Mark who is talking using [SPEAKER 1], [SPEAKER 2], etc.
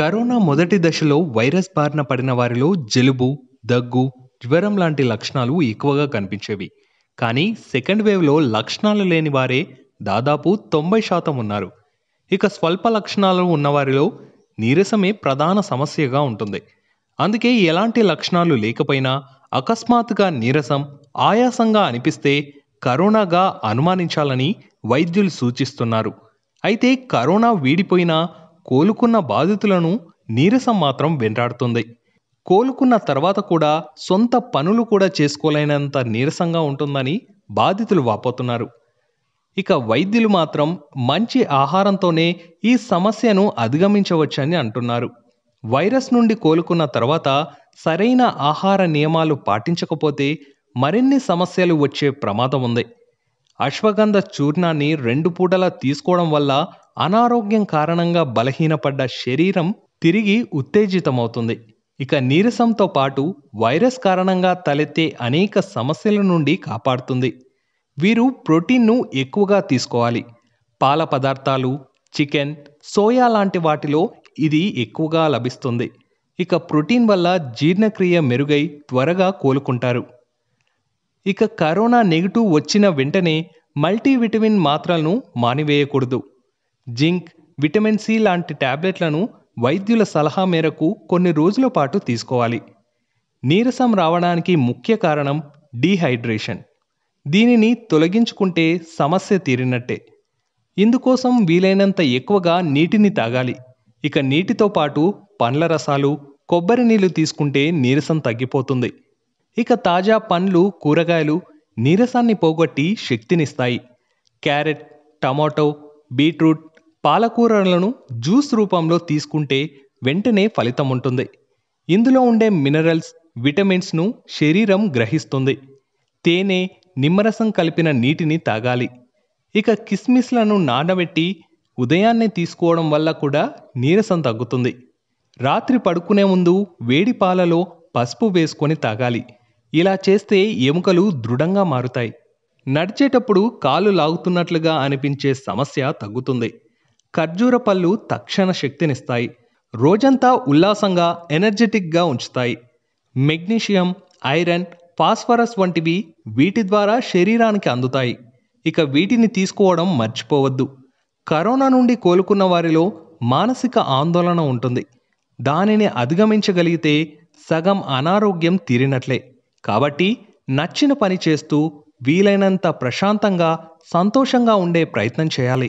[SPEAKER 1] corona మొదటి దశలో virus బారిన పడిన వారిలో జలుబు దగ్గు జ్వరం లాంటి లక్షణాలు ఎక్కువగా కనిపించేవి కానీ సెకండ్ వేవ్లో లక్షణాలు లేని వారే దాదాపు తొంభై శాతం ఉన్నారు ఇక స్వల్ప లక్షణాలు ఉన్నవారిలో నీరసమే ప్రధాన సమస్యగా ఉంటుంది అందుకే ఎలాంటి లక్షణాలు లేకపోయినా అకస్మాత్తుగా నీరసం ఆయాసంగా అనిపిస్తే కరోనాగా అనుమానించాలని వైద్యులు సూచిస్తున్నారు అయితే కరోనా వీడిపోయినా కోలుకున్న బాధితులను నీరసం మాత్రం వెంటాడుతుంది కోలుకున్న తర్వాత కూడా సొంత పనులు కూడా చేసుకోలేనంత నీరసంగా ఉంటుందని బాధితులు వాపోతున్నారు ఇక వైద్యులు మాత్రం మంచి ఆహారంతోనే ఈ సమస్యను అధిగమించవచ్చని అంటున్నారు వైరస్ నుండి కోలుకున్న తర్వాత సరైన ఆహార నియమాలు పాటించకపోతే మరిన్ని సమస్యలు వచ్చే ప్రమాదం ఉంది అశ్వగంధ చూర్ణాన్ని రెండు పూటలా తీసుకోవడం వల్ల అనారోగ్యం కారణంగా బలహీనపడ్డ శరీరం తిరిగి ఉత్తేజితమవుతుంది ఇక నీరసంతో పాటు వైరస్ కారణంగా తలెత్తే అనేక సమస్యల నుండి కాపాడుతుంది వీరు ప్రోటీన్ను ఎక్కువగా తీసుకోవాలి పాల పదార్థాలు చికెన్ సోయా లాంటి వాటిలో ఇది ఎక్కువగా లభిస్తుంది ఇక ప్రోటీన్ వల్ల జీర్ణక్రియ మెరుగై త్వరగా కోలుకుంటారు ఇక కరోనా నెగిటివ్ వచ్చిన వెంటనే మల్టీవిటమిన్ మాత్రలను మానివేయకూడదు జింక్ విటమిన్ సి లాంటి ట్యాబ్లెట్లను వైద్యుల సలహా మేరకు కొన్ని రోజుల పాటు తీసుకోవాలి నీరసం రావడానికి ముఖ్య కారణం డీహైడ్రేషన్ దీనిని తొలగించుకుంటే సమస్య తీరినట్టే ఇందుకోసం వీలైనంత ఎక్కువగా నీటిని తాగాలి ఇక నీటితో పాటు పండ్ల రసాలు కొబ్బరి నీళ్లు తీసుకుంటే నీరసం తగ్గిపోతుంది ఇక తాజా పండ్లు కూరగాయలు నీరసాన్ని పోగొట్టి శక్తినిస్తాయి క్యారెట్ టమాటో బీట్రూట్ పాలకూరలను జ్యూస్ రూపంలో తీసుకుంటే వెంటనే ఫలితం ఉంటుంది ఇందులో ఉండే మినరల్స్ విటమిన్స్ను శరీరం గ్రహిస్తుంది తేనె నిమ్మరసం కలిపిన నీటిని తాగాలి ఇక కిస్మిస్లను నానబెట్టి ఉదయాన్నే తీసుకోవడం వల్ల కూడా నీరసం తగ్గుతుంది రాత్రి పడుకునే ముందు వేడి పాలలో పసుపు వేసుకొని తాగాలి ఇలా చేస్తే ఎముకలు దృఢంగా మారుతాయి నడిచేటప్పుడు కాలు లాగుతున్నట్లుగా అనిపించే సమస్య తగ్గుతుంది ఖర్జూర పళ్ళు తక్షణ శక్తినిస్తాయి రోజంతా ఉల్లాసంగా ఎనర్జెటిక్గా ఉంచుతాయి మెగ్నీషియం ఐరన్ ఫాస్ఫరస్ వంటివి వీటి ద్వారా శరీరానికి అందుతాయి ఇక వీటిని తీసుకోవడం మర్చిపోవద్దు కరోనా నుండి కోలుకున్న వారిలో మానసిక ఆందోళన ఉంటుంది దానిని అధిగమించగలిగితే సగం అనారోగ్యం తీరినట్లే కాబట్టి నచ్చిన పని చేస్తూ వీలైనంత ప్రశాంతంగా సంతోషంగా ఉండే ప్రయత్నం చేయాలి